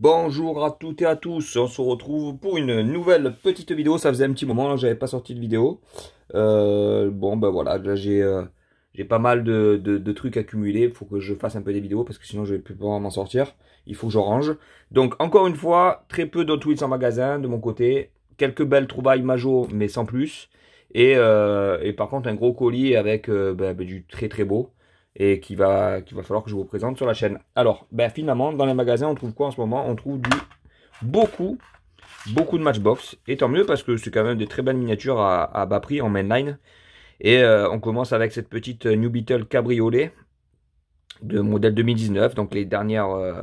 Bonjour à toutes et à tous, on se retrouve pour une nouvelle petite vidéo, ça faisait un petit moment, j'avais pas sorti de vidéo. Euh, bon ben voilà, là j'ai euh, pas mal de, de, trucs accumulés, faut que je fasse un peu des vidéos parce que sinon je vais plus pouvoir m'en sortir, il faut que je range. Donc encore une fois, très peu tweets en magasin de mon côté, quelques belles trouvailles majo mais sans plus. Et, euh, et par contre un gros colis avec ben, ben, du très très beau et qu'il va, va falloir que je vous présente sur la chaîne. Alors, ben, finalement, dans les magasins, on trouve quoi en ce moment On trouve du beaucoup, beaucoup de Matchbox. Et tant mieux parce que c'est quand même des très belles miniatures à, bas prix en mainline. Et euh, on commence avec cette petite euh, New Beetle cabriolet de modèle 2019, donc les dernières, euh,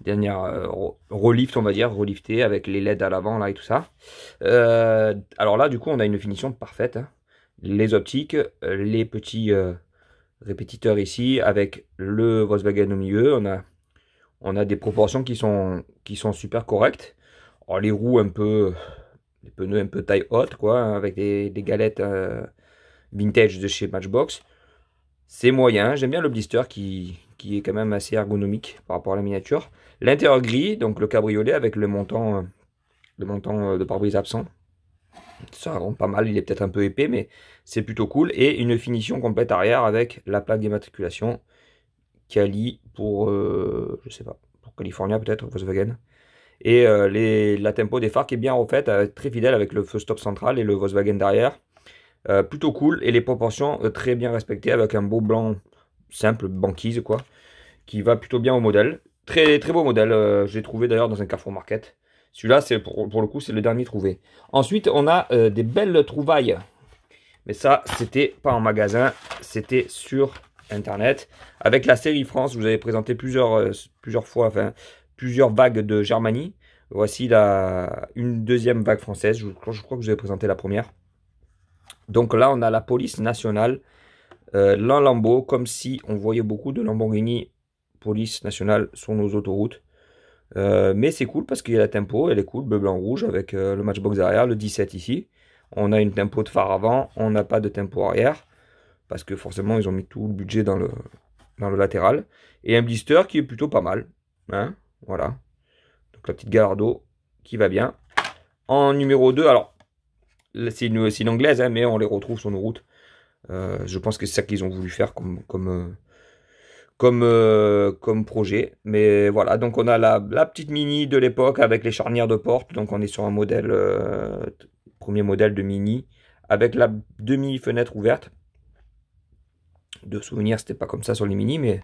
dernières relift, on va dire, reliftées avec les LED à l'avant là et tout ça. alors là, du coup, on a une finition parfaite. Hein. Les optiques, les petits répétiteur ici avec le Volkswagen au milieu. On a, on a des proportions qui sont, qui sont super correctes. Oh, les roues un peu, les pneus un peu taille haute, quoi, hein, avec des, galettes euh, vintage de chez Matchbox. C'est moyen. J'aime bien le blister qui, est quand même assez ergonomique par rapport à la miniature. L'intérieur gris, donc le cabriolet avec le montant, euh, le montant euh, de pare-brise absent ça rend pas mal, il est peut-être un peu épais, mais c'est plutôt cool. Et une finition complète arrière avec la plaque d'immatriculation Cali pour, euh, je sais pas, pour California peut-être, Volkswagen. Et euh, les, la tempo des phares qui est bien refaite, euh, très fidèle avec le feu stop central et le Volkswagen derrière. plutôt cool et les proportions très bien respectées avec un beau blanc simple, banquise quoi, qui va plutôt bien au modèle. Très très beau modèle, j'ai trouvé d'ailleurs dans un Carrefour Market. Celui-là, c'est pour, le coup, c'est le dernier trouvé. Ensuite, on a euh, des belles trouvailles. Mais ça, c'était pas en magasin, c'était sur Internet. Avec la série France, vous avez présenté plusieurs, euh, plusieurs fois, enfin, plusieurs vagues de Germanie. Voici la, une deuxième vague française. Je, crois que je vous ai présenté la première. Donc là, on a la police nationale, euh, l'un lambeau, comme si on voyait beaucoup de Lamborghini police nationale sur nos autoroutes. Euh, mais c'est cool parce qu'il y a la tempo, elle est cool, bleu, blanc, rouge, avec euh, le matchbox derrière, le 17 ici. On a une tempo de phare avant, on n'a pas de tempo arrière, parce que forcément ils ont mis tout le budget dans le, dans le latéral. Et un blister qui est plutôt pas mal. Hein, voilà. Donc la petite Gallardo qui va bien. En numéro 2, alors c'est une, anglaise, hein, mais on les retrouve sur nos routes. Euh, je pense que c'est ça qu'ils ont voulu faire comme, comme, comme, euh, comme projet. Mais voilà, donc on a la, petite mini de l'époque avec les charnières de porte. Donc on est sur un modèle, euh, premier modèle de mini, avec la demi-fenêtre ouverte. De souvenir, c'était pas comme ça sur les mini, mais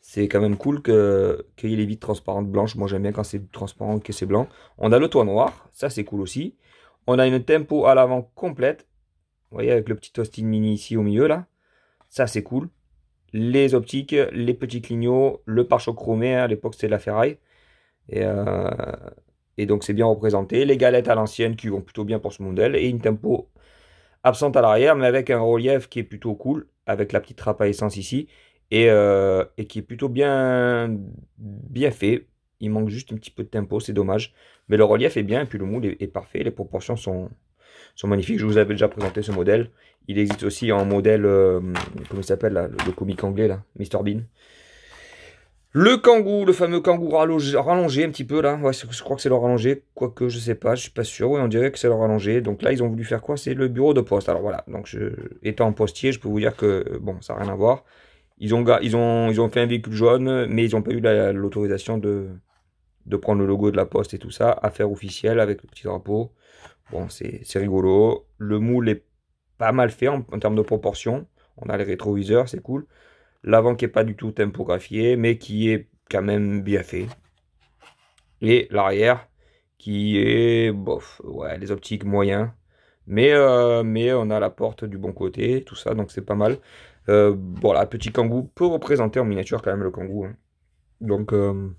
c'est quand même cool qu'il est y ait les transparentes blanches. Moi j'aime bien quand c'est transparent, que c'est blanc. On a le toit noir, ça c'est cool aussi. On a une tempo à l'avant complète. Vous voyez avec le petit hosting Mini ici au milieu là. Ça c'est cool les optiques, les petits clignots, le pare-choc chromé, à l'époque c'était la ferraille. Euh, et, donc c'est bien représenté. Les galettes à l'ancienne qui vont plutôt bien pour ce modèle. Et une tempo absente à l'arrière, mais avec un relief qui est plutôt cool, avec la petite trappe à essence ici. Et, euh, qui est plutôt bien, bien fait. Il manque juste un petit peu de tempo, c'est dommage. Mais le relief est bien, et puis le moule est parfait, les proportions sont, sont magnifiques. Je vous avais déjà présenté ce modèle. Il existe aussi un modèle, euh, comment il s'appelle, le, comique anglais, là, Mr Bean. Le kangou, le fameux kangou rallongé, un petit peu là. je crois que c'est le rallongé, quoique je sais pas, je suis pas sûr. Oui, on dirait que c'est le rallongé. Donc là, ils ont voulu faire quoi C'est le bureau de poste. Alors voilà. Donc je, étant postier, je peux vous dire que euh, bon, ça n'a rien à voir. Ils ont, ils ont, ils ont fait un véhicule jaune, mais ils n'ont pas eu l'autorisation de, de prendre le logo de la poste et tout ça Affaire officielle avec le petit drapeau. Bon, c'est rigolo. Le moule est pas mal fait en, termes de proportions. On a les rétroviseurs, c'est cool. L'avant qui n'est pas du tout tempographié, mais qui est quand même bien fait. Et l'arrière qui est, bof, ouais, les optiques moyens. Mais, euh, mais on a la porte du bon côté, tout ça, donc c'est pas mal. Bon euh, voilà, petit kangou peut représenter en miniature quand même le kangou. Hein. Donc euh,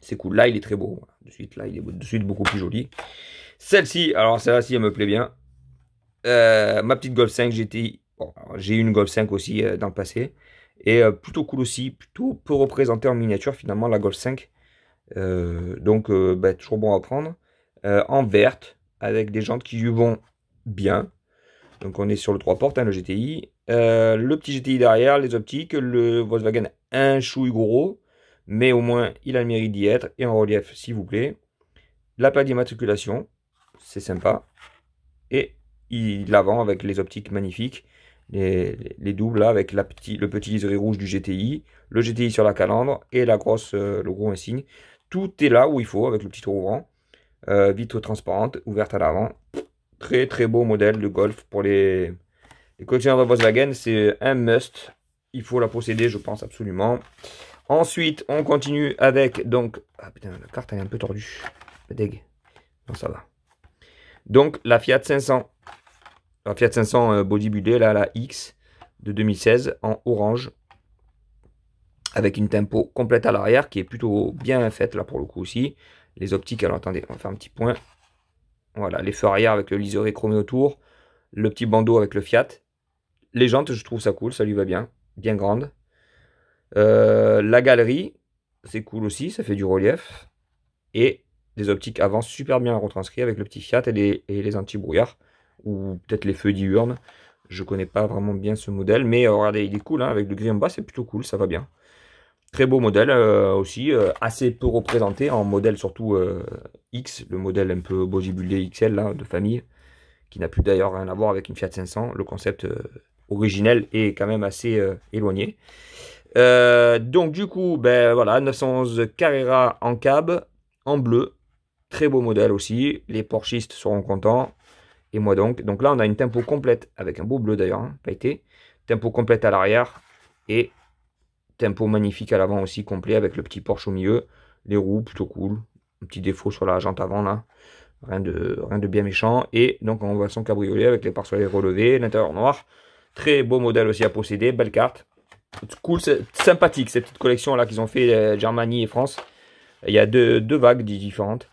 c'est cool. Là, il est très beau. De suite, là, il est de suite beaucoup plus joli. Celle-ci, alors celle-ci, elle me plaît bien. Euh, ma petite Golf 5 GTI. j'ai eu une Golf 5 aussi euh, dans le passé. Et euh, plutôt cool aussi, plutôt peu représentée en miniature finalement, la Golf 5. donc, bah, toujours bon à prendre. en verte, avec des jantes qui lui vont bien. Donc, on est sur le 3 portes, hein, le GTI. le petit GTI derrière, les optiques, le Volkswagen un chouille gros. Mais au moins, il a le mérite d'y être. Et en relief, s'il vous plaît. La plaque d'immatriculation, c'est sympa. Et il l'avant avec les optiques magnifiques, les, doubles avec le petit liseré rouge du GTI, le GTI sur la calandre et la grosse, euh, le gros insigne. Tout est là où il faut avec le petit trou ouvrant, euh, vitre transparente, ouverte à l'avant. Très très beau modèle de Golf pour les, les collectionneurs de Volkswagen, c'est un must. Il faut la posséder, je pense absolument. Ensuite, on continue avec donc ah putain la carte est un peu tordue. Deg. Non ça va. Donc la Fiat 500, la Fiat 500 euh, bodybuildée, la X de 2016 en orange avec une tempo complète à l'arrière qui est plutôt bien faite là pour le coup aussi. Les optiques, alors attendez, on va faire un petit point. Voilà, les feux arrière avec le liseré chromé autour, le petit bandeau avec le Fiat. Les jantes, je trouve ça cool, ça lui va bien, bien grande. Euh, la galerie, c'est cool aussi, ça fait du relief. Et des optiques avant super bien retranscrire avec le petit fiat et les, anti-brouillards, ou peut-être les feux diurnes. Je connais pas vraiment bien ce modèle, mais euh, regardez, il est cool, hein, avec le gris en bas, c'est plutôt cool, ça va bien. Très beau modèle euh, aussi, euh, assez peu représenté en modèle surtout X, le modèle un peu bozibulé XL là, de famille, qui n'a plus d'ailleurs rien à voir avec une Fiat 500. Le concept originel est quand même assez éloigné. donc du coup, ben voilà, 911 Carrera en cab, en bleu, Très beau modèle aussi. Les porchistes seront contents. Et moi donc. Donc là, on a une tempo complète avec un beau bleu d'ailleurs, hein, pas été. Tempo complète à l'arrière et tempo magnifique à l'avant aussi, complet avec le petit Porsche au milieu. Les roues, plutôt cool. Un petit défaut sur la jante avant là. Rien de, de bien méchant. Et donc on voit son cabriolet avec les pare soleils relevés, l'intérieur noir. Très beau modèle aussi à posséder, belle carte. Cool, sympathique cette petite collection là qu'ils ont fait euh, Germanie et France. Il y a deux, deux vagues différentes.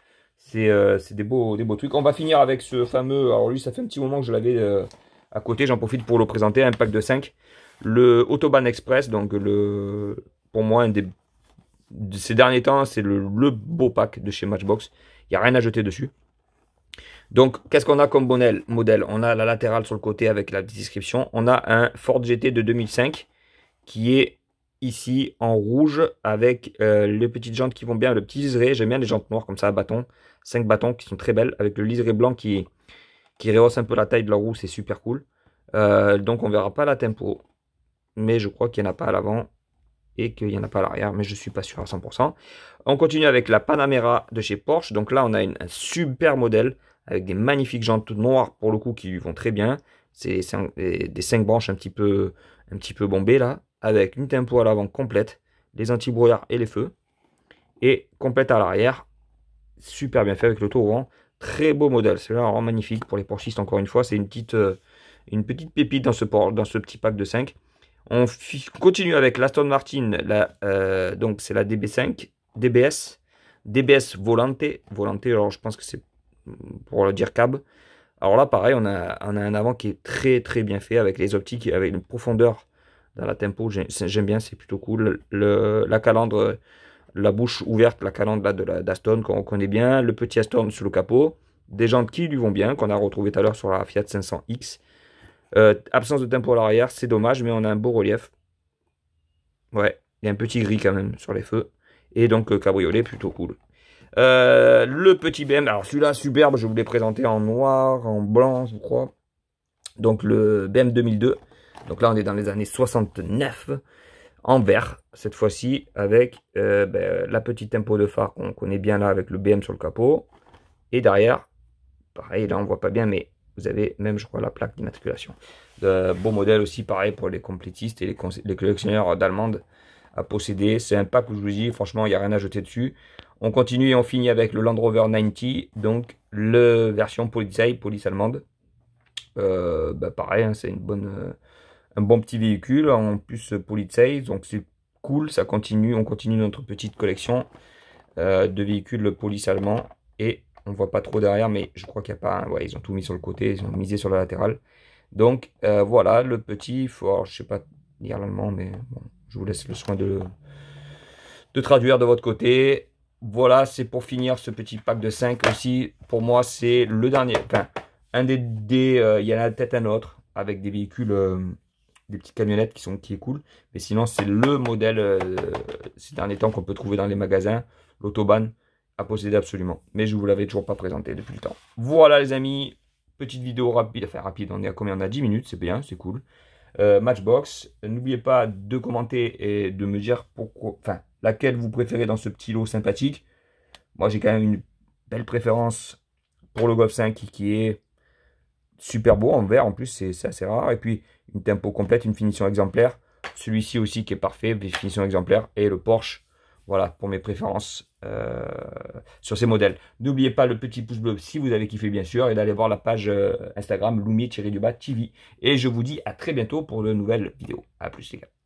Euh, c'est des, beaux, des beaux trucs. On va finir avec ce fameux. Alors lui, ça fait un petit moment que je l'avais euh, à côté. J'en profite pour le présenter. Un pack de 5. Le Autobahn Express. Donc, le, pour moi, un des, de ces derniers temps, c'est le, beau pack de chez Matchbox. Il n'y a rien à jeter dessus. Donc, qu'est-ce qu'on a comme modèle On a la latérale sur le côté avec la description. On a un Ford GT de 2005 qui est ici en rouge avec euh, les petites jantes qui vont bien, le petit liseré. J'aime bien les jantes noires comme ça à bâton. 5 bâtons qui sont très belles avec le liseré blanc qui, qui rehausse un peu la taille de la roue. C'est super cool. Euh, donc on verra pas la tempo. Mais je crois qu'il n'y en a pas à l'avant et qu'il n'y en a pas à l'arrière. Mais je suis pas sûr à 100%. On continue avec la Panamera de chez Porsche. Donc là on a une, un super modèle avec des magnifiques jantes noires pour le coup qui vont très bien. C'est des 5 branches un petit peu, un petit peu bombées là avec une tempo à l'avant complète, les anti-brouillards et les feux, et complète à l'arrière, super bien fait avec le tour au hein. très beau modèle, c'est vraiment magnifique pour les porchistes encore une fois, c'est une petite, euh, une petite pépite dans ce, dans ce petit pack de 5. On continue avec l'Aston Martin, euh, donc c'est la DB5, DBS, DBS Volante, Volante, alors je pense que c'est pour le dire cab. Alors là, pareil, on a, on a, un avant qui est très très bien fait avec les optiques, avec une profondeur dans la tempo, j'aime bien, c'est plutôt cool. la calandre, la bouche ouverte, la calandre là, de la, d'Aston qu'on connaît bien, le petit Aston sous le capot, des jantes qui lui vont bien, qu'on a retrouvé tout à l'heure sur la Fiat 500X. Euh, absence de tempo à l'arrière, c'est dommage, mais on a un beau relief. Ouais, il y a un petit gris quand même sur les feux. Et donc, euh, cabriolet, plutôt cool. Euh, le petit BM, alors celui-là, superbe, je vous l'ai présenté en noir, en blanc, je crois. Donc, le BM 2002. Donc là, on est dans les années 69, en vert, cette fois-ci, avec euh, ben, la petite tempo de phare qu'on connaît bien là, avec le BM sur le capot. Et derrière, pareil, là, on voit pas bien, mais vous avez même, je crois, la plaque d'immatriculation. Euh, beau modèle aussi, pareil, pour les complétistes et les, collectionneurs d'allemande à posséder. C'est un pack où je vous dis, franchement, il n'y a rien à jeter dessus. On continue et on finit avec le Land Rover 90, donc le version police, police allemande. Euh, bah, pareil, hein, c'est euh, un bon petit véhicule, en plus euh, Polizei, donc c'est cool, ça continue, on continue notre petite collection de véhicules police allemand et on voit pas trop derrière, mais je crois qu'il n'y a pas, hein, ils ont tout mis sur le côté, ils ont misé sur la latérale. Donc voilà, le petit, fort je sais pas dire l'allemand, mais je vous laisse le soin de, de traduire de votre côté. Voilà, c'est pour finir ce petit pack de 5 aussi. Pour moi, c'est le dernier, un des, euh, il y en a peut-être un autre avec des véhicules, euh, des petites camionnettes qui sont qui est cool. Mais sinon, c'est le modèle euh, ces derniers temps qu'on peut trouver dans les magasins, l'autobahn à posséder absolument. Mais je vous l'avais toujours pas présenté depuis le temps. Voilà les amis, petite vidéo rapide, enfin rapide. On est à combien On a 10 minutes, c'est bien, c'est cool. Matchbox, n'oubliez pas de commenter et de me dire pourquoi, enfin laquelle vous préférez dans ce petit lot sympathique. Moi, j'ai quand même une belle préférence pour le Golf 5 qui est super beau en vert en plus, c'est assez rare. Et puis une tempo complète, une finition exemplaire. Celui-ci aussi qui est parfait, finition exemplaire. Et le Porsche, voilà pour mes préférences euh, sur ces modèles. N'oubliez pas le petit pouce bleu si vous avez kiffé bien sûr et d'aller voir la page euh, Instagram, Instagram dubat tv Et je vous dis à très bientôt pour de nouvelles vidéos. A plus les gars.